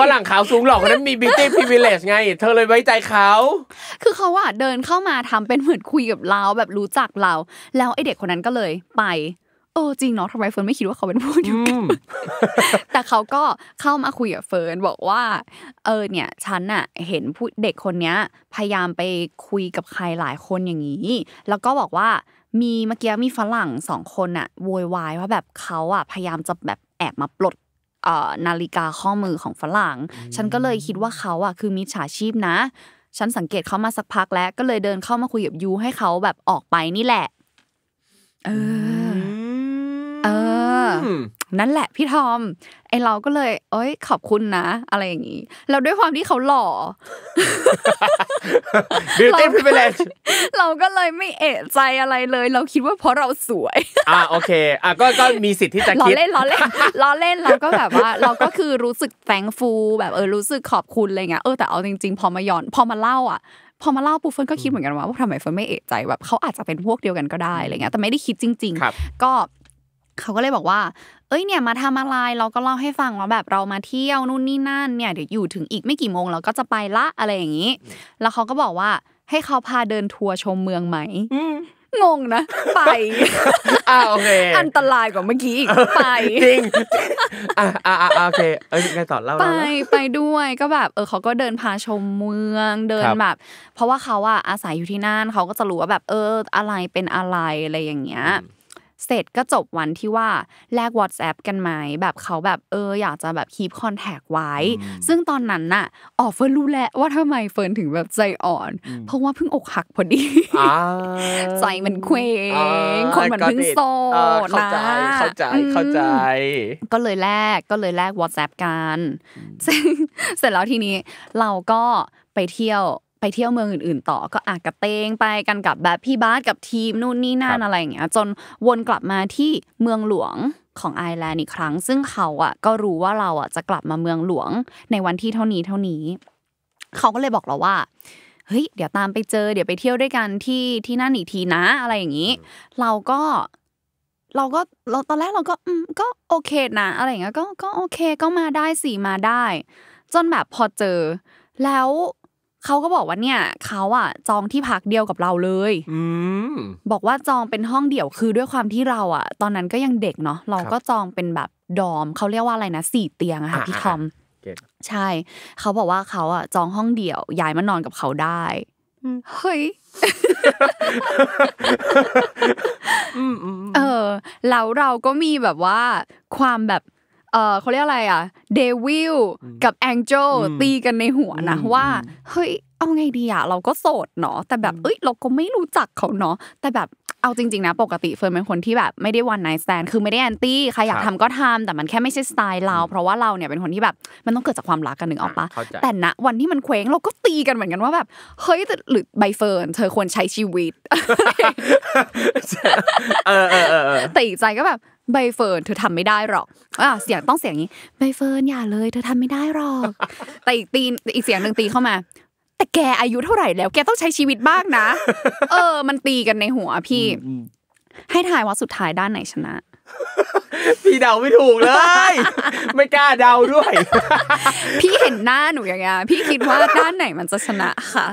ฝรั่งขาวสูงหลออคนนั้นมี beauty privilege ไง เธอเลยไว้ใจเขา คือเขาว่าเดินเข้ามาทำเป็นเหมือนคุยกับเราแบบรู้จักเรา แล้วไอเด็กคนนั้นก็เลยไปเออจริงเนาะทำไมเฟิร์นไม่คิดว่าเขาเป็นผู้อดียกันแต่เขาก็เข้ามาคุยกับเฟิร์นบอกว่าเออเนี่ย ฉันอะเห็นผู้เด็กคนเนี้ย พยายามไปคุยกับใครหลายคนอย่างนี้ แล้วก็บอกว่ามีเมื่อกี้มีฝรั่งสองคนอะโวยวายว่าแบบเขาอะพยายามจะแบบแอบมาปลดนาฬิกาข้อมือของฝรั่ง ฉันก็เลยคิดว่าเขาอะคือมิจฉาชีพนะ ฉันสังเกตเขามาสักพักแล้วก็เลยเดินเข้ามาคุยกับยูให้เขาแบบออกไปนี่แหละ เออเออนั่นแหละพี่ทอมไอเราก็เลยเอ้ยขอบคุณนะอะไรอย่างนี้แล้วด้วยความที่เขาหล่อ beauty privilege เราก็เลยไม่เอะใจอะไรเลย เราคิดว่าเพราะเราสวยอ่าโอเค อ่ะก็ก็มีสิทธิ์ที่จะคิดล้อเล่นล้อเล่นล้อเล่นเราก็แบบว่า เราก็คือรู้สึกแฟงฟูแบบเออรู้สึกขอบคุณอะไรเงี้ยเออแต่เอาจริงๆพอมาย้อนพอมาเล่าอ่ะพอมาเล่าปูเฟินก็คิดเหมือนกันว่าว่าทำไมเฟินไม่เอะใจแบบเขาอาจจะเป็นพวกเดียวกันก็ได้อะไรเงี้ยแต่ไม่ได้คิดจริงๆก็เขาก็เลยบอกว่า เอ้ยเนี่ยมาทำอะไรเราก็เล่าให้ฟังว่าแบบเรามาเที่ยวนู่นนี่นั่นเนี่ยเดี๋ยวอยู่ถึงอีกไม่กี่โมงเราก็จะไปละอะไรอย่างนี้ แล้วเขาก็บอกว่าให้เขาพาเดินทัวร์ชมเมืองไหมงงนะไปอ่าโอเคอันตรายกว่าเมื่อกี้อีกไป จริงอ่าอ่าโอเคเอ้ยไงต่อเล่าไปไปด้วยก็แบบ เออเขาก็เดินพาชมเมืองเดินแบบ เพราะว่าเขาอะอาศัยอยู่ที่นั่นเขาก็จะรู้ว่าแบบเอออะไรเป็นอะไรอะไรอย่างเงี้ยเสร็จก็จบวันที่ว่าแลก WhatsApp กันไหมแบบเขาแบบเอออยากจะแบบคีบคอนแทคไว้ ซึ่งตอนนั้นน่ะ ออเฟิร์นรู้แล้วว่าทำไมเฟิร์นถึงแบบใจอ่อน เพราะว่าเพิ่งอกหักพอดีใจมันเคว้งคนมันเพิ่งโซดนะเข้าใจเข้าใจ ก็เลยแลกก็เลยแลก WhatsApp กันเสร็จแล้วทีนี้เราก็ไปเที่ยวไปเที่ยวเมืองอื่นๆ ต่อก็อากระเตงไปกันกับแบบพี่บาสกับทีมนู่นนี่นั่นอะไรอย่างเงี้ยจนวนกลับมาที่เมืองหลวงของไอร์แลนด์อีกครั้งซึ่งเขาอ่ะ ก็รู้ว่าเราอ่ะจะกลับมาเมืองหลวงในวันที่เท่านี้เท่านี้ เขาก็เลยบอกเราว่า เฮ้ยเดี๋ยวตามไปเจอ เดี๋ยวไปเที่ยวด้วยกันที่ที่นั่นอีกทีนะอะไรอย่างนี้ เราก็ เราก็เราตอนแรกเราก็อืมก็โอเคนะอะไรอย่างเงี้ยก็ก็โอเค ก็มาได้สิมาได้ จนแบบพอเจอแล้วเขาก็บอกว่า เนี่ย เขาอ่ะจองที่พักเดียวกับเราเลยอบอกว่าจองเป็นห้องเดี่ยวคือด้วยความที่เราอ่ะ ตอนนั้นก็ยังเด็กเนาะเราก็จองเป็นแบบดอมเขาเรียกว่าอะไรนะสี่เตียงอะค่ะพี่ทอมใช่ เขาบอกว่าเขาอ่ะจองห้องเดี่ยวย้ายมานอนกับเขาได้เฮ้ยเออแล้วเราก็มีแบบว่าความแบบเออเขาเรียกอะไรอ่ะเดวิลกับแองเจลตีกันในหัวนะว่าเฮ้ยเอาไงดีอ่ะเราก็โสดเนาะแต่แบบเอ้ยเราก็ไม่รู้จักเขาเนาะแต่แบบเอาจริง ๆ นะ ปกติเฟิร์นเป็นคนที่แบบไม่ได้วันไนท์สแตนคือไม่ได้แอนตี้ใครอยากทำก็ทำแต่มันแค่ไม่ใช่สไตล์เราเพราะว่าเราเนี่ยเป็นคนที่แบบ มันต้องเกิดจากความรักกันหนึ่งออกปะแต่ณวันที่มันเคว้งเราก็ตีกันเหมือนกันว่าแบบเฮ้ยหรือใบเฟิร์นเธอควรใช้ชีวิตแต่อีกใจก็แบบใบเฟิร์นเธอทำไม่ได้หรอกอ่เสียงต้องเสียงนี้ใบเฟิร์นอย่าเลยเธอทำไม่ได้หรอก แต่อีกตีนอีกเสียงหนึ่งตีเข้ามา แต่แกอายุเท่าไหร่แล้ว แกต้องใช้ชีวิตบ้างนะเออ มันตีกันในหัว พี่ให้ถ่ายว่าสุดท้ายด้านไหนชนะพี่เดาไม่ถูกเลย ไม่กล้าเดาด้วย พี่เห็นหน้าหนูอย่างเงี้ยพี่คิดว่าด้านไหนมันจะชนะค่ะ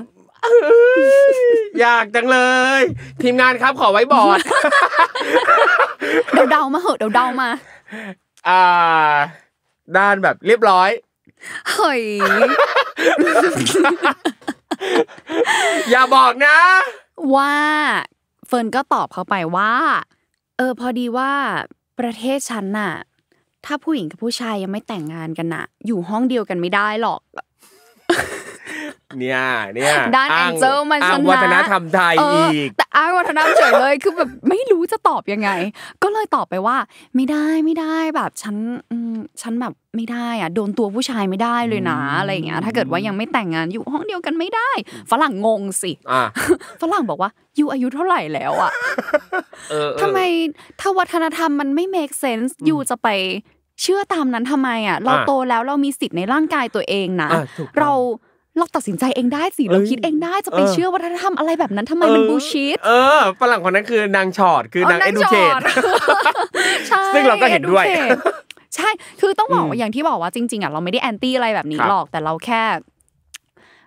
อยากจังเลย ทีมงานครับขอไว้บอร์ดเดาเดามาเหอะเดาเดามา อ่าด้านแบบเรียบร้อยเฮ้ยอย่าบอกนะ ว่า เฟิร์นก็ตอบเขาไปว่า เออพอดีว่า ประเทศฉันน่ะ ถ้าผู้หญิงกับผู้ชายยังไม่แต่งงานกันน่ะ อยู่ห้องเดียวกันไม่ได้หรอกเนี่ยเนี่ยด้านแองเจิลมันชนะวัฒนธรรมไทยอีกแต่อ้างวัฒนธรรมเฉยเลยคือแบบไม่รู้จะตอบยังไง ก็เลยตอบไปว่า ไม่ได้ไม่ได้แบบ ฉันฉันแบบไม่ได้ อ่ะ โดนตัวผู้ชายไม่ได้เลยนะอะไรอย่างเงี้ย ถ้าเกิดว่ายังไม่แต่งงานอยู่ห้องเดียวกันไม่ได้ฝรั่งงงสิฝรั่งบอกว่าอยู่อายุเท่าไหร่แล้วอ่ะทำไมถ้าวัฒนธรรมมันไม่ make sense ยู่จะไปเชื่อตามนั้นทำไมอ่ะเราโตแล้วเรามีสิทธิ์ในร่างกายตัวเองนะเราเราตัดสินใจเองได้สิเราคิดเองได้จะไปเชื่อวัฒนธรรมอะไรแบบนั้นทำไมมันบูชิด เออฝรั่งคนนั้นคือนางชอดคือนางเอดูเคทซึ่งเราก็เห็นด้วย ใช่ คือต้องบอกอย่างที่บอกว่าจริงๆอ่ะเราไม่ได้แอนตี้อะไรแบบนี้หรอกแต่เราแค่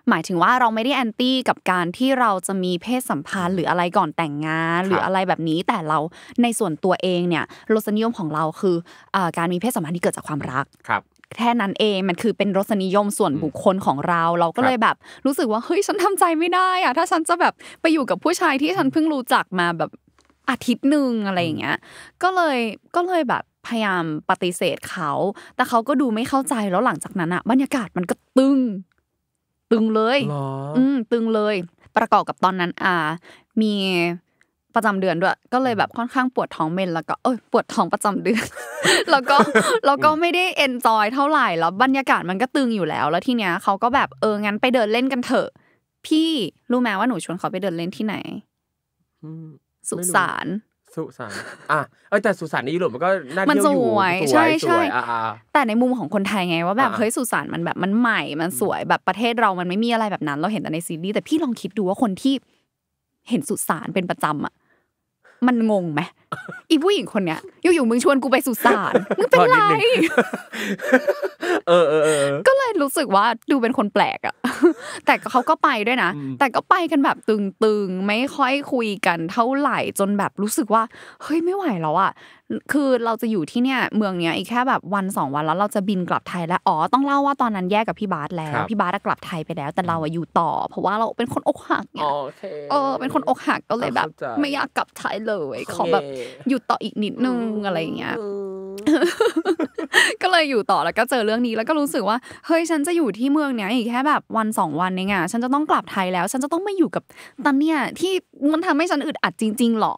หมายถึงว่าเราไม่ได้แอนตี้กับการที่เราจะมีเพศสัมพันธ์หรืออะไรก่อนแต่งงานหรืออะไรแบบนี้ แต่เราในส่วนตัวเองเนี่ยรสนิยมของเรา คือการมีเพศสัมพันธ์ที่เกิดจากความรัก ครับแค่นั้นเองมันคือเป็นรสนิยมส่วนบุคคลของเรา เราก็เลยแบบ รู้สึกว่าเฮ้ยฉันทำใจไม่ได้อะถ้าฉันจะแบบไปอยู่กับผู้ชายที่ฉันเพิ่งรู้จักมาแบบอาทิตย์หนึ่งอะไรอย่างเงี้ยก็เลยก็เลยแบบ พยายามปฏิเสธเขา แต่เขาก็ดูไม่เข้าใจแล้วหลังจากนั้นอะบรรยากาศมันก็ตึง ตึงเลยอืม ตึงเลย ประกอบกับตอนนั้น อ่ามีประจำเดือนด้วย ก็เลยแบบค่อนข้างปวดท้องเมนแล้วก็เอ้ยปวดท้องประจำเดือน แล้วก็แล้วก็ไม่ได้เอนจอยเท่าไหร่ แล้วบรรยากาศมันก็ตึงอยู่แล้ว แล้วทีเนี้ยเขาก็แบบเอองั้นไปเดินเล่นกันเถอะ พี่รู้ไหมว่าหนูชวนเขาไปเดินเล่นที่ไหนสุสานสุสานอ่ะเออแต่สุสานในยุโรปมันก็น่าเที่ยวอยู่มันสวยใช่ใช่แต่ในมุมของคนไทยไงว่า แบบเฮ้ยสุสานมันแบบมันใหม่มันสวยแบบประเทศเรามันไม่มีอะไรแบบนั้น เราเห็นแต่ในซีรีส์แต่พี่ลองคิดดูว่าคนที่ เห็นสุสานเป็นประจำอ่ะมันงงไหมอีผู้หญิงคนเนี้ยอยู่ๆมึงชวนกูไปสุสานมึงเป็นไรเออเออก็เลยรู้สึกว่าดูเป็นคนแปลกอ่ะแต่เขาก็ไปด้วยนะแต่ก็ไปกันแบบตึงๆไม่ค่อยคุยกันเท่าไหร่จนแบบรู้สึกว่าเฮ้ยไม่ไหวแล้วอ่ะคือเราจะอยู่ที่เนี่ย เมืองเนี้ยอีกแค่แบบวันสองวันแล้วเราจะบินกลับไทยแล้ว อ๋อ ต้องเล่าว่าตอนนั้นแยกกับพี่บาสแล้วพี่บาสกลับไทยไปแล้ว แต่เราอะอยู่ต่อ เพราะว่าเราเป็นคนอกหักเนี่ยเออ เป็นคนอกหักก็เลยแบบ ไม่อยากกลับไทยเลยขอแบบหยุดต่ออีกนิดนึงอะไรอย่างเงี้ย ก็เลยอยู่ต่อแล้วก็เจอเรื่องนี้แล้วก็รู้สึกว่า เฮ้ยฉันจะอยู่ที่เมืองเนี้ยอีกแค่แบบ วันสองวันเองอไะฉันจะต้องกลับไทยแล้ว ฉันจะต้องไม่อยู่กับตันเนี่ยที่มันทำให้ฉันอึดอัดจริง ๆหรอ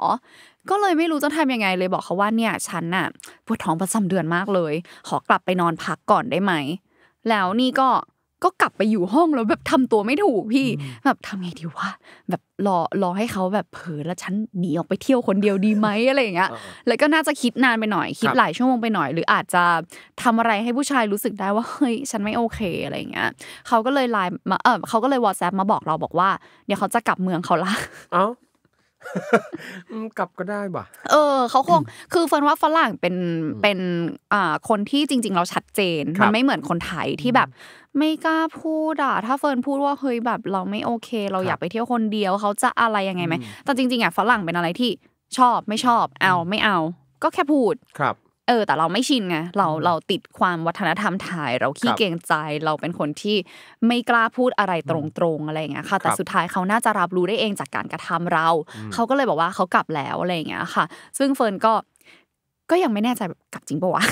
ก็เลยไม่รู้จะทำยังไง เลยบอกเขาว่าเนี่ย ฉันน่ะปวดท้องประจำเดือนมากเลย ขอกลับไปนอนพักก่อนได้ไหม แล้วนี่ก็ก็กลับไปอยู่ห้องแล้วแบบทำตัวไม่ถูกพี่ แบบทำไงดีวะแบบรอรอให้เขาแบบเผลอแล้วฉันหนีออกไปเที่ยวคนเดียวดีไหมอะไรอย่างเงี้ยแล้วก็น่าจะคิดนานไปหน่อย คิดหลายชั่วโมงไปหน่อยหรืออาจจะทำอะไรให้ผู้ชายรู้สึกได้ว่าเฮ้ยฉันไม่โอเคอะไรอย่างเงี้ยเขาก็เลยไลน์มาเออเขาก็เลยวอทแซปมาบอกเราบอกว่าเดี๋ยวเขาจะกลับเมืองเขาละกลับก็ได้บ่ะ เออเขาคงคือเฟิร์นว่าฝรั่งเป็นเป็นอ่าคนที่จริง ๆ เราชัดเจนมันไม่เหมือนคนไทยที่แบบ ไม่กล้าพูดอ่ะถ้าเฟิร์นพูดว่าเฮ้ยแบบ เราไม่โอเค เราอยากไปเที่ยวคนเดียวเขาจะอะไรยังไงไหมแต่จริงๆอ่ะฝรั่งเป็นอะไรที่ชอบไม่ชอบ เอาไม่เอาก็แค่พูดครับเออแต่เราไม่ชินไงเราเราติดความวัฒนธรรมไทยเราขี้เกงใจเราเป็นคนที่ไม่กล้าพูดอะไรตรงๆอะไรอย่างเงี้ยค่ะ แต่สุดท้ายเขาน่าจะรับรู้ได้เองจากการกระทำเราเขาก็เลยบอกว่าเขากลับแล้วอะไรอย่างเงี้ยค่ะ ซึ่งเฟิร์นก็ก็ยังไม่แน่ใจแบบกลับจริงปะวะ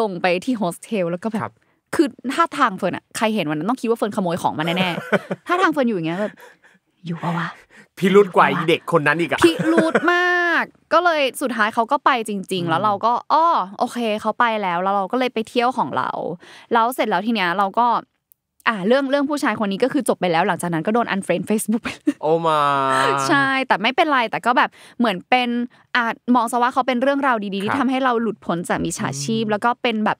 ลงไปที่โฮสเทลแล้วก็แบบคือถ้าทางเฟิร์นอะใครเห็นวันนั้นต้องคิดว่าเฟิร์นขโมยของมาแน่ๆถ้าทางเฟิร์นอยู่อย่างเงี้ยแบบอยู่ปะวะพิรุดกว่าเด็กคนนั้นอีกอะพิรุดมาก ก็เลยสุดท้ายเขาก็ไปจริง ๆ แล้วเราก็อ้อโอเคเขาไปแล้วแล้วเราก็เลยไปเที่ยวของเราแล้วเสร็จแล้วทีเนี้ยเราก็อ่าเรื่องเรื่องผู้ชายคนนี้ก็คือจบไปแล้วหลังจากนั้นก็โดนอันเฟรนด์เฟซบุ๊กโอมาใช่แต่ไม่เป็นไรแต่ก็แบบเหมือนเป็นอาจมองซะว่าเขาเป็นเรื่องราวดีๆที่ทำให้เราหลุดพ้นจากมิจฉาชีพ แล้วก็เป็นแบบ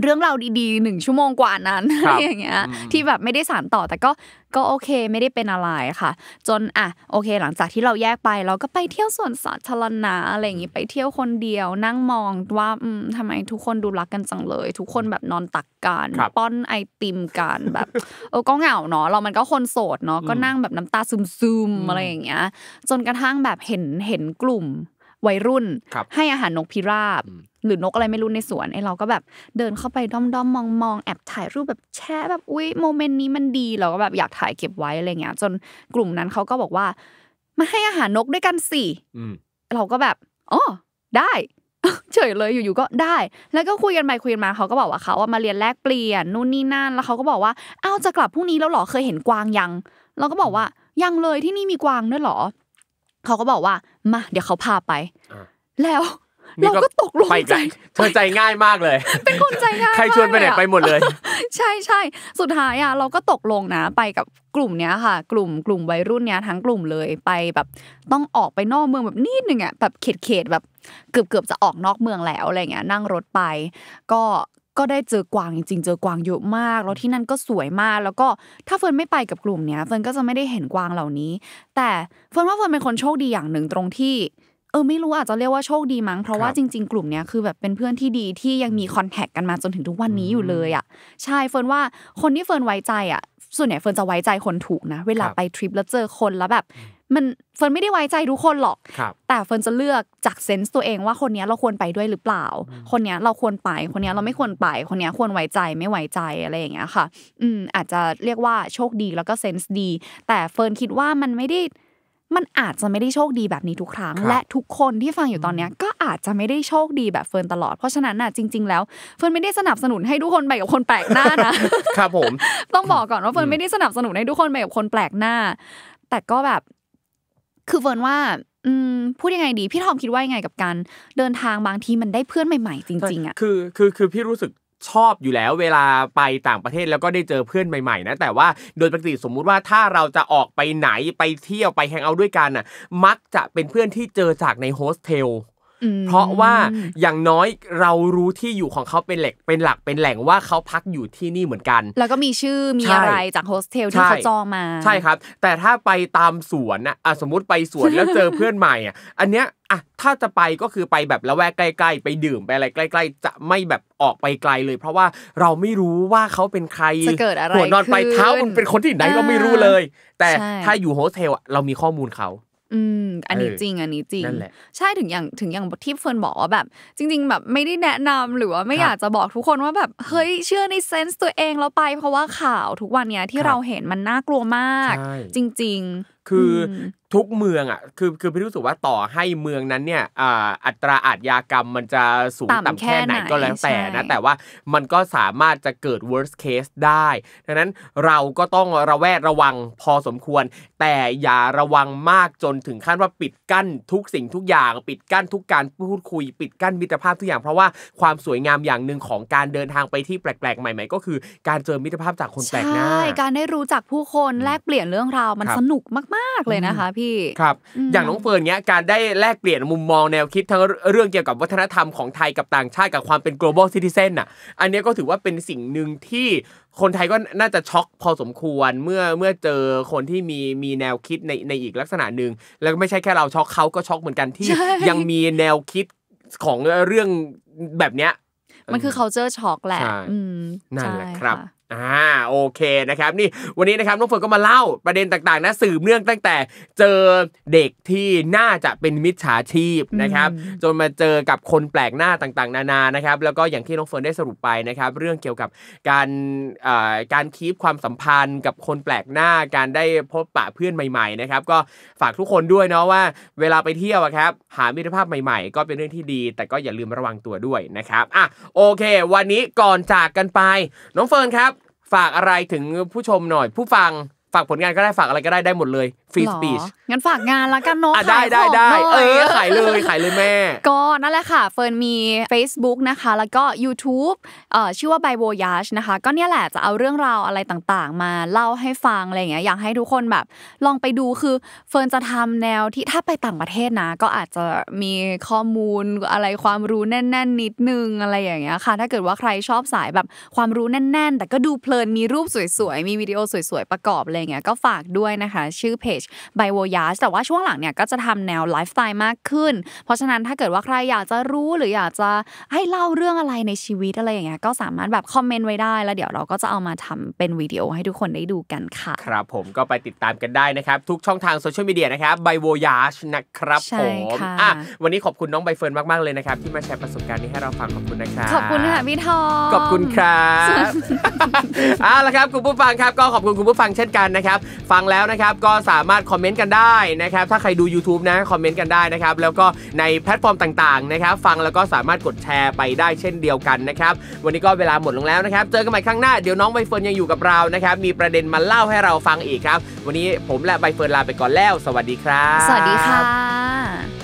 เรื่องราวดีๆหนึ่งชั่วโมงกว่านั้นอะไรอย่างเงี้ยที่แบบไม่ได้สารต่อ แต่ก็ก็โอเค ไม่ได้เป็นอะไรค่ะ จนอ่ะโอเค หลังจากที่เราแยกไปเราก็ไปเที่ยวสวนสาธารณะอะไรอย่างงี้ไปเที่ยวคนเดียวนั่งมองว่าอืมทำไมทุกคนดูรักกันจังเลย ทุกคนแบบนอนตักกันป้อนไอติมกันแบบเออก็เหงาเนาะเรามันก็คนโสดเนาะก็นั่งแบบน้ำตาซึมๆอะไรอย่างเงี้ย จนกระทั่งแบบเห็นเห็นกลุ่มวัยรุ่นให้อาหารนกพิราบ หรือนกอะไรไม่รู้ในสวนไอ้เราก็แบบเดินเข้าไปด้อมด้อมมองมองแอบถ่ายรูปแบบแชะแบบอุ้ยโมเมนต์นี้มันดีเราก็แบบอยากถ่ายเก็บไว้อะไรเงี้ย จนกลุ่มนั้นเขาก็บอกว่า มาให้อาหารนกด้วยกันสิเราก็แบบอ๋อได้เฉยเลยอยู่ๆก็ได้ แล้วก็คุยกันไปคุยกันมาเขาก็บอกว่าเขาว่ามาเรียนแลกเปลี่ยนนู่นนี่นั่น แล้วเขาก็บอกว่าเอ้าจะกลับพรุ่งนี้แล้วหรอเคยเห็นกวางยัง เราก็บอกว่ายังเลยที่นี่มีกวางด้วยหรอเขาก็บอกว่ามาเดี๋ยวเขาพาไป แล้วเราก็ตกลงใจเธอใจง่ายมากเลยเป็นคนใจง่ายใครชวนไปไหนไปหมดเลย ใช่ใช่สุดท้ายอ่ะเราก็ตกลงนะไปกับกลุ่มเนี้ยค่ะ กลุ่มกลุ่มวัยรุ่นเนี้ยทั้งกลุ่มเลยไปแบบ ต้องออกไปนอกเมืองแบบนิดนึงอ่ะแบบเขตเขตแบบเกือบเกือบจะออกนอกเมืองแล้วอะไรเงี้ยนั่งรถไป ก็ก็ได้เจอกวางจริงๆ เจอกวางเยอะมาก แล้วที่นั่นก็สวยมาก แล้วก็ถ้าเฟิร์นไม่ไปกับกลุ่มเนี้ยเฟิร์นก็จะไม่ได้เห็นกวางเหล่านี้ แต่เฟิร์นว่าเฟิร์นเป็นคนโชคดีอย่างหนึ่งตรงที่ เออไม่รู้อาจจะเรียกว่าโชคดีมั้ง เพราะว่าจริง ๆ กลุ่มเนี้ยคือแบบเป็นเพื่อนที่ดีที่ยังมีคอนแทคกันมาจนถึงทุกวันนี้อยู่เลยอ่ะ ใช่เฟิร์นว่าคนที่เฟิร์นไว้ใจอ่ะส่วนใหญ่เฟิร์นจะไว้ใจคนถูกนะเวลาไปทริปแล้วเจอคนแล้วแบบมันเฟิร์นไม่ได้ไว้ใจทุกคนหรอกแต่เฟิร์นจะเลือกจากเซนส์ตัวเองว่าคนนี้เราควรไปด้วยหรือเปล่า คนนี้เราควรไป คนนี้เราไม่ควรไป คนนี้ควรไว้ใจไม่ไว้ใจอะไรอย่างเงี้ยค่ะ อืมอาจจะเรียกว่าโชคดีแล้วก็เซนส์ดี แต่เฟิร์นคิดว่ามันไม่ได้ มันอาจจะไม่ได้โชคดีแบบนี้ทุกครั้ง และทุกคนที่ฟังอยู่ตอนนี้ก็อาจจะไม่ได้โชคดีแบบเฟิร์นตลอด เพราะฉะนั้นน่ะจริงๆ แล้วเฟิร์นไม่ได้สนับสนุนให้ทุกคนไปกับคนแปลกหน้านะ ครับผม ต้องบอกก่อนว่าเฟิร์นไม่ได้สนับสนุนให้ทุกคนไปกับคนแปลกหน้า แต่ก็แบบคือเฟิร์นว่าพูดยังไงดี พี่ทอมคิดว่ายังไงกับการเดินทางบางทีมันได้เพื่อนใหม่ๆ จริงๆอ่ะคือคือคือพี่รู้สึกชอบอยู่แล้วเวลาไปต่างประเทศ แล้วก็ได้เจอเพื่อนใหม่ๆนะแต่ว่าโดยปกติสมมุติว่าถ้าเราจะออกไปไหนไปเที่ยวไปแฮงเอาท์ด้วยกันอ่ะมักจะเป็นเพื่อนที่เจอจากในโฮสเทลเพราะว่าอย่างน้อยเรารู้ที่อยู่ของเขาเป็นแหลกเป็นหลักเป็นแหล่งว่าเขาพักอยู่ที่นี่เหมือนกัน แล้วก็มีชื่อมีอะไรจากโฮสเทลที่เขาจองมาใช่ครับ แต่ถ้าไปตามสวนนะสมมติไปสวนแล้วเจอเพื่อนใหม่อ่ะ อันเนี้ยอ่ะถ้าจะไปก็คือไปแบบละแวกใกล้ ๆไปดื่มไปอะไรใกล้ๆจะไม่แบบออกไปไกลเลย เพราะว่าเราไม่รู้ว่าเขาเป็นใครเกิดอะไรหัวนอนไปเท้ามันเป็นคนที่ไหนก็ไม่รู้เลย แต่ถ้าอยู่โฮสเทลอะเรามีข้อมูลเขาอืมอันนี้จริง อันนี้จริง ใช่ถึงอย่างถึงอย่างที่เฟิร์นบอกว่าแบบ จริง ๆ แบบไม่ได้แนะนำหรือว่าไม่อยากจะบอกทุกคนว่าแบบเฮ้ยเชื่อในเซนส์ตัวเองแล้วไป เพราะว่าข่าวทุกวันเนี้ยที่เราเห็นมันน่ากลัวมาก จริงคือทุกเมืองอ่ะ คือคือพี่รู้สึกว่าต่อให้เมืองนั้นเนี่ยอัตราอาชญากรรมมันจะสูงต่ำแค่ไหนก็แล้วแต่นะ แต่ว่ามันก็สามารถจะเกิด worst case ได้ ดังนั้นเราก็ต้องระแวดระวังพอสมควร แต่อย่าระวังมากจนถึงขั้นว่าปิดกั้นทุกสิ่งทุกอย่าง ปิดกั้นทุกการพูดคุย ปิดกั้นมิตรภาพทุกอย่าง เพราะว่าความสวยงามอย่างหนึ่งของการเดินทางไปที่แปลกๆ ใหม่ ๆ ก็คือการเจอมิตรภาพจากคนแปลกหน้าการได้รู้จักผู้คนแลกเปลี่ยนเรื่องราวมันสนุกมากมากเลยนะคะ พี่ ครับ อย่างน้องเฟิร์นเนี้ย การได้แลกเปลี่ยนมุมมองแนวคิดทั้งเรื่องเกี่ยวกับวัฒนธรรมของไทยกับต่างชาติกับความเป็น global citizen น่ะ อันนี้ก็ถือว่าเป็นสิ่งหนึ่งที่คนไทยก็น่าจะช็อกพอสมควรเมื่อเมื่อเจอคนที่มีมีแนวคิดในในอีกลักษณะหนึ่งแล้วก็ไม่ใช่แค่เราช็อกเขาก็ช็อกเหมือนกันที่ยังมีแนวคิดของเรื่องแบบเนี้ย มันคือ culture shock แหละนั่นแหละครับอ่าโอเคนะครับ นี่วันนี้นะครับน้องเฟิร์นก็มาเล่าประเด็นต่างๆนะสืบเนื่องตั้งแต่เจอเด็กที่น่าจะเป็นมิจฉาชีพนะครับ จนมาเจอกับคนแปลกหน้าต่างๆ นานานะครับแล้วก็อย่างที่น้องเฟิร์นได้สรุปไปนะครับ เรื่องเกี่ยวกับการการคีบความสัมพันธ์ กับคนแปลกหน้าการได้พบปะเพื่อนใหม่ๆนะครับก็ฝากทุกคนด้วยเนาะว่า เวลาไปเที่ยวครับ หามิตรภาพใหม่ๆ ก็เป็นเรื่องที่ดี แต่ก็อย่าลืมระวังตัวด้วยนะครับอ่ะโอเค วันนี้ก่อนจากกันไปน้องเฟิร์นครับฝากอะไรถึงผู้ชมหน่อยผู้ฟังฝากผลงานก็ได้ฝากอะไรก็ได้ได้หมดเลยฟรีสปีชงั้นฝากงานละกันเนาะได้ได้ได้เออขายเลยขายเลยแม่ ก็นั่นแหละค่ะ เฟิร์นมี Facebook นะคะ แล้วก็ YouTube เอ่อชื่อว่าไบโวยาชนะคะก็เนี่ยแหละจะเอาเรื่องราวอะไรต่างๆ มาเล่าให้ฟังอะไรอย่างเงี้ยอยากให้ทุกคนแบบลองไปดูคือเฟิร์นจะทำแนวที่ถ้าไปต่างประเทศนะ ก็อาจจะมีข้อมูลอะไรความรู้แน่น ๆ นิดนึงอะไรอย่างเงี้ยค่ะถ้าเกิดว่าใครชอบสายแบบความรู้แน่น ๆ แต่ก็ดูเพลินมีรูปสวยๆมีวิดีโอสวยๆประกอบอะไรเงี้ยก็ฝากด้วยนะคะชื่อเพจ b บโวยา g แต่ว่าช่วงหลังเนี่ยก็จะทำแนวไลฟ์สไตล์มากขึ้นเพราะฉะนั้นถ้าเกิดว่าใครอยากจะรู้หรืออยากจะให้เล่าเรื่องอะไรในชีวิตอะไรอย่างเงี้ยก็สามารถแบบคอมเมนต์ไว้ได้ แล้วเดี๋ยวเราก็จะเอามาทำเป็นวิดีโอให้ทุกคนได้ดูกันค่ะ ครับผมก็ไปติดตามกันได้นะครับทุกช่องทางโซเชียลมีเดียนะครับไบโวยา g นะครับผมอ่ะวันนี้ขอบคุณน้องใบเฟิร์นมากๆเลยนะครับที่มาแชร์ประสบการณ์นี้ให้เราฟังขอบคุณนะครับขอบคุณค่ะพี่ทองขอบคุณครับเอาละครับคุณผู้ฟังครับก็ขอบคุณคุณผู้ฟังเช่นกันนะครับฟังแล้วนะครับ ก็สามารถคอมเมนต์กันได้นะครับถ้าใครดู YouTube นะคอมเมนต์กันได้นะครับแล้วก็ในแพลตฟอร์มต่างๆนะครับ ฟังแล้วก็สามารถกดแชร์ไปได้เช่นเดียวกันนะครับ วันนี้ก็เวลาหมดลงแล้วนะครับ เจอกันใหม่ครั้งหน้า เดี๋ยวน้องใบเฟิร์นยังอยู่กับเรานะครับ มีประเด็นมาเล่าให้เราฟังอีกครับวันนี้ผมและใบเฟิร์นลาไปก่อนแล้ว สวัสดีครับสวัสดีค่ะ